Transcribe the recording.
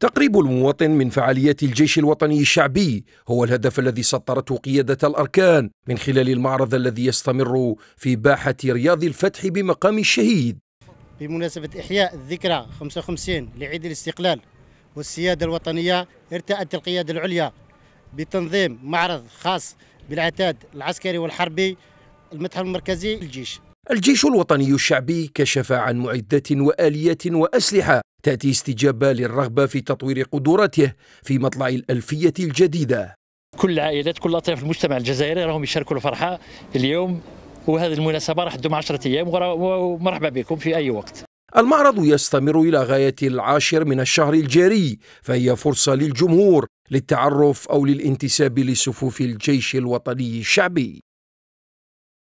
تقريب المواطن من فعاليات الجيش الوطني الشعبي هو الهدف الذي سطرته قيادة الأركان من خلال المعرض الذي يستمر في باحة رياض الفتح بمقام الشهيد بمناسبة إحياء الذكرى 55 لعيد الاستقلال والسيادة الوطنية ارتأت القيادة العليا بتنظيم معرض خاص بالعتاد العسكري والحربي المتحف المركزي للجيش الجيش الوطني الشعبي كشف عن معدات وآليات وأسلحة تأتي استجابة للرغبة في تطوير قدراته في مطلع الألفية الجديدة كل العائلات كل أطياف المجتمع الجزائري راهم يشاركوا الفرحة اليوم وهذه المناسبة راح تدوم 10 أيام ومرحبا بكم في أي وقت المعرض يستمر إلى غاية العاشر من الشهر الجاري فهي فرصة للجمهور للتعرف أو للانتساب لصفوف الجيش الوطني الشعبي